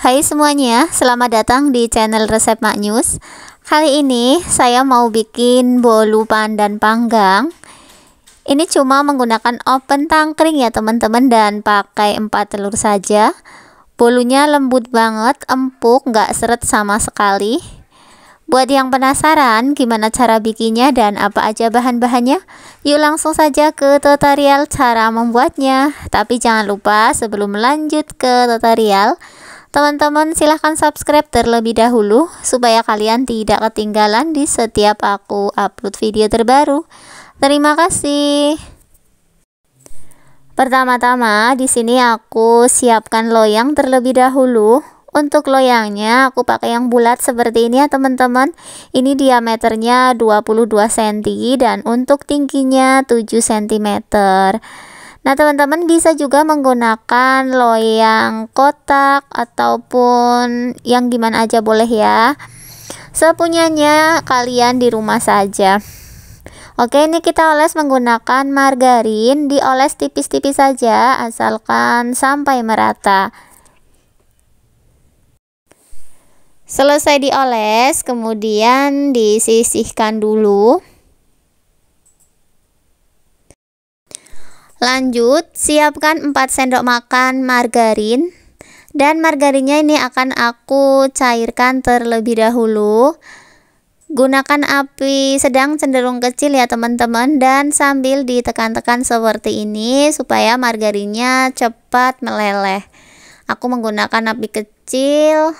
Hai semuanya, selamat datang di channel Resep Mak News Kali ini saya mau bikin bolu pandan panggang Ini cuma menggunakan oven tangkring ya teman-teman dan pakai empat telur saja Bolunya lembut banget, empuk, nggak seret sama sekali Buat yang penasaran gimana cara bikinnya dan apa aja bahan-bahannya Yuk langsung saja ke tutorial cara membuatnya Tapi jangan lupa sebelum lanjut ke tutorial Teman-teman silahkan subscribe terlebih dahulu supaya kalian tidak ketinggalan di setiap aku upload video terbaru. Terima kasih. Pertama-tama di sini aku siapkan loyang terlebih dahulu. Untuk loyangnya aku pakai yang bulat seperti ini ya teman-teman. Ini diameternya 22 cm dan untuk tingginya 7 cm. Nah, teman-teman bisa juga menggunakan loyang kotak ataupun yang gimana aja boleh ya. Sepunyanya kalian di rumah saja. Oke, ini kita oles menggunakan margarin, dioles tipis-tipis saja asalkan sampai merata. Selesai dioles, kemudian disisihkan dulu. Lanjut, siapkan 4 sendok makan margarin dan margarinnya ini akan aku cairkan terlebih dahulu. Gunakan api sedang cenderung kecil ya teman-teman dan sambil ditekan-tekan seperti ini supaya margarinnya cepat meleleh. Aku menggunakan api kecil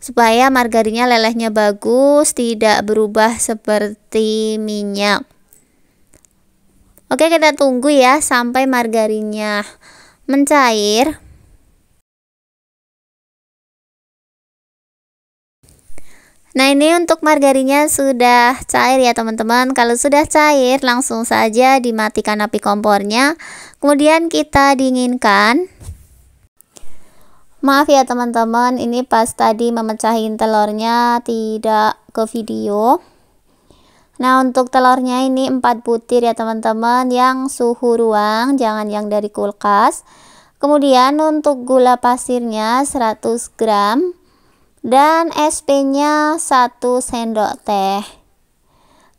supaya margarinnya lelehnya bagus, tidak berubah seperti minyak. Oke, kita tunggu ya sampai margarinnya mencair. Nah ini untuk margarinnya sudah cair ya teman-teman Kalau sudah cair langsung saja dimatikan api kompornya Kemudian kita dinginkan Maaf ya teman-teman ini pas tadi memecahin telurnya tidak ke video Nah untuk telurnya ini 4 butir ya teman-teman yang suhu ruang jangan yang dari kulkas kemudian untuk gula pasirnya 100 gram dan SP nya 1 sendok teh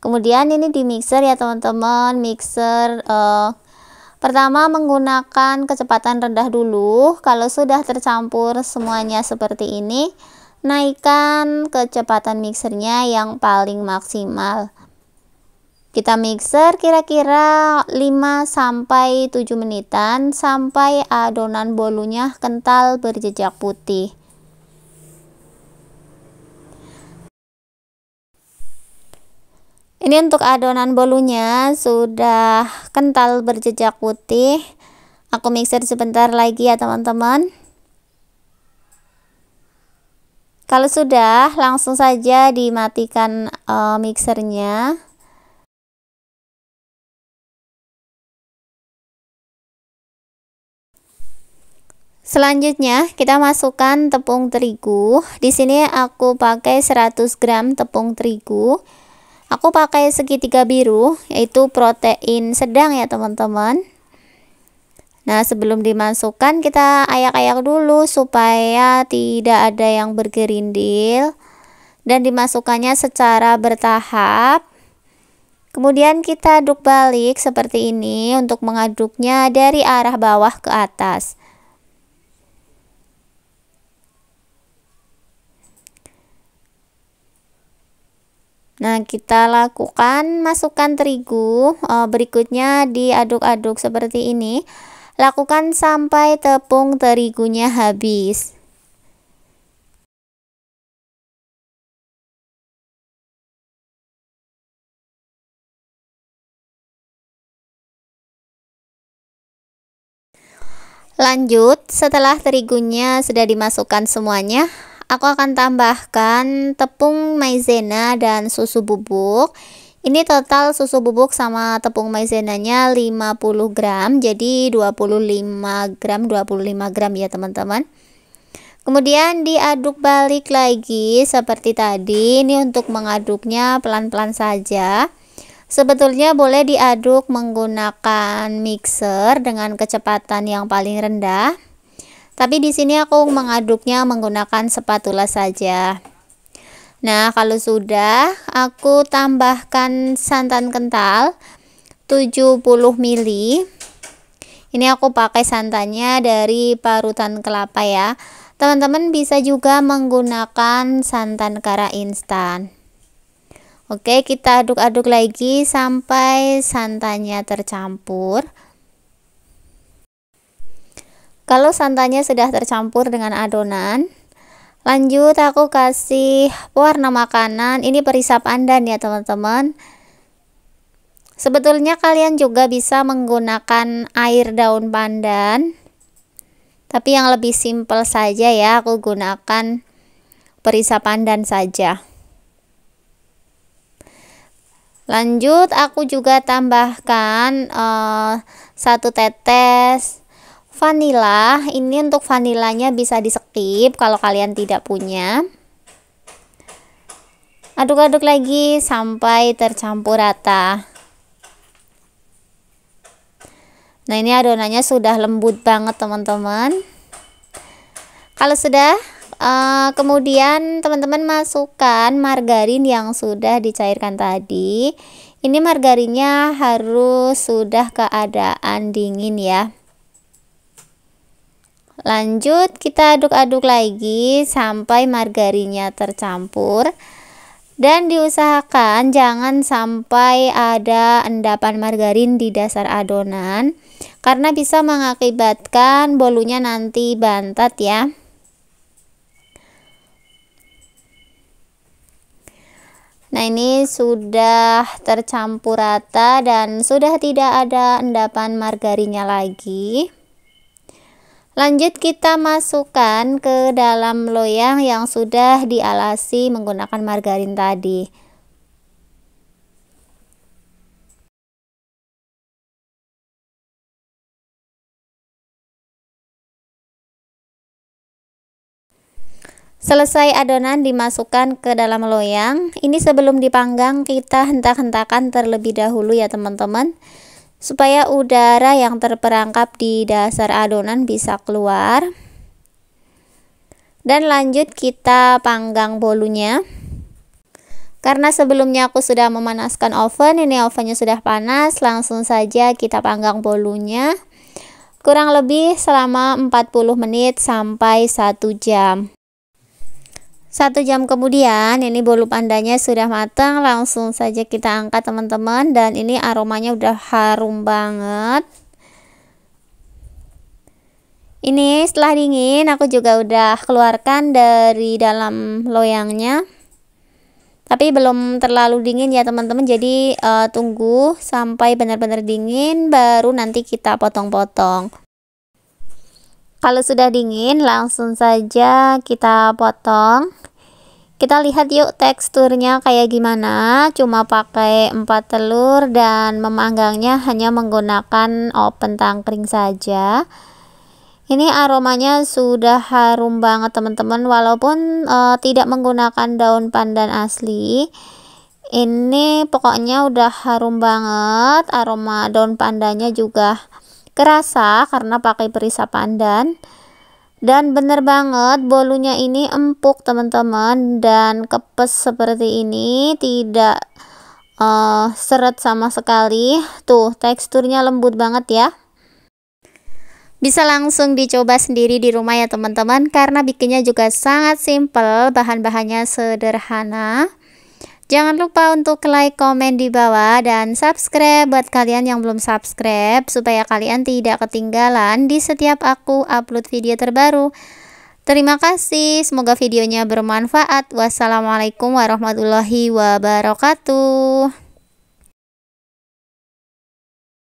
kemudian ini di mixer ya teman-teman mixer eh, pertama menggunakan kecepatan rendah dulu kalau sudah tercampur semuanya seperti ini naikkan kecepatan mixernya yang paling maksimal kita mixer kira-kira 5 sampai 7 menitan sampai adonan bolunya kental berjejak putih. Ini untuk adonan bolunya sudah kental berjejak putih. Aku mixer sebentar lagi ya teman-teman. Kalau sudah, langsung saja dimatikan uh, mixernya. Selanjutnya kita masukkan tepung terigu. Di sini aku pakai 100 gram tepung terigu. Aku pakai segitiga biru yaitu protein sedang ya teman-teman. Nah, sebelum dimasukkan kita ayak-ayak dulu supaya tidak ada yang bergerindil dan dimasukkannya secara bertahap. Kemudian kita aduk balik seperti ini untuk mengaduknya dari arah bawah ke atas. Nah, kita lakukan masukkan terigu eh, berikutnya diaduk-aduk seperti ini. Lakukan sampai tepung terigunya habis. Lanjut, setelah terigunya sudah dimasukkan semuanya, Aku akan tambahkan tepung maizena dan susu bubuk. Ini total susu bubuk sama tepung maizenanya 50 gram, jadi 25 gram 25 gram ya teman-teman. Kemudian diaduk balik lagi seperti tadi. Ini untuk mengaduknya pelan-pelan saja. Sebetulnya boleh diaduk menggunakan mixer dengan kecepatan yang paling rendah tapi di sini aku mengaduknya menggunakan spatula saja nah kalau sudah aku tambahkan santan kental 70 ml ini aku pakai santannya dari parutan kelapa ya teman-teman bisa juga menggunakan santan kara instan oke kita aduk-aduk lagi sampai santannya tercampur kalau santannya sudah tercampur dengan adonan, lanjut aku kasih pewarna makanan. Ini perisa pandan ya teman-teman. Sebetulnya kalian juga bisa menggunakan air daun pandan. Tapi yang lebih simple saja ya, aku gunakan perisa pandan saja. Lanjut aku juga tambahkan uh, satu tetes vanilla ini untuk vanilanya bisa di skip kalau kalian tidak punya aduk-aduk lagi sampai tercampur rata nah ini adonannya sudah lembut banget teman-teman kalau sudah Uh, kemudian teman-teman masukkan margarin yang sudah dicairkan tadi ini margarinnya harus sudah keadaan dingin ya Lanjut kita aduk-aduk lagi sampai margarinnya tercampur dan diusahakan jangan sampai ada endapan margarin di dasar adonan karena bisa mengakibatkan bolunya nanti bantat ya nah ini sudah tercampur rata dan sudah tidak ada endapan margarinnya lagi Lanjut kita masukkan ke dalam loyang yang sudah dialasi menggunakan margarin tadi. Selesai adonan dimasukkan ke dalam loyang. Ini sebelum dipanggang kita hentak-hentakan terlebih dahulu ya teman-teman supaya udara yang terperangkap di dasar adonan bisa keluar dan lanjut kita panggang bolunya karena sebelumnya aku sudah memanaskan oven ini ovennya sudah panas langsung saja kita panggang bolunya kurang lebih selama 40 menit sampai 1 jam satu jam kemudian ini bolu pandanya sudah matang langsung saja kita angkat teman-teman dan ini aromanya udah harum banget ini setelah dingin aku juga udah keluarkan dari dalam loyangnya tapi belum terlalu dingin ya teman-teman jadi uh, tunggu sampai benar-benar dingin baru nanti kita potong-potong kalau sudah dingin, langsung saja kita potong. Kita lihat yuk teksturnya kayak gimana. Cuma pakai empat telur dan memanggangnya hanya menggunakan open tangkring saja. Ini aromanya sudah harum banget teman-teman walaupun e, tidak menggunakan daun pandan asli ini pokoknya udah harum banget aroma daun pandannya juga kerasa karena pakai perisa pandan dan bener banget bolunya ini empuk teman-teman dan kepes seperti ini tidak uh, seret sama sekali tuh teksturnya lembut banget ya bisa langsung dicoba sendiri di rumah ya teman-teman karena bikinnya juga sangat simple bahan-bahannya sederhana Jangan lupa untuk like, komen di bawah, dan subscribe buat kalian yang belum subscribe, supaya kalian tidak ketinggalan di setiap aku upload video terbaru. Terima kasih, semoga videonya bermanfaat. Wassalamualaikum warahmatullahi wabarakatuh.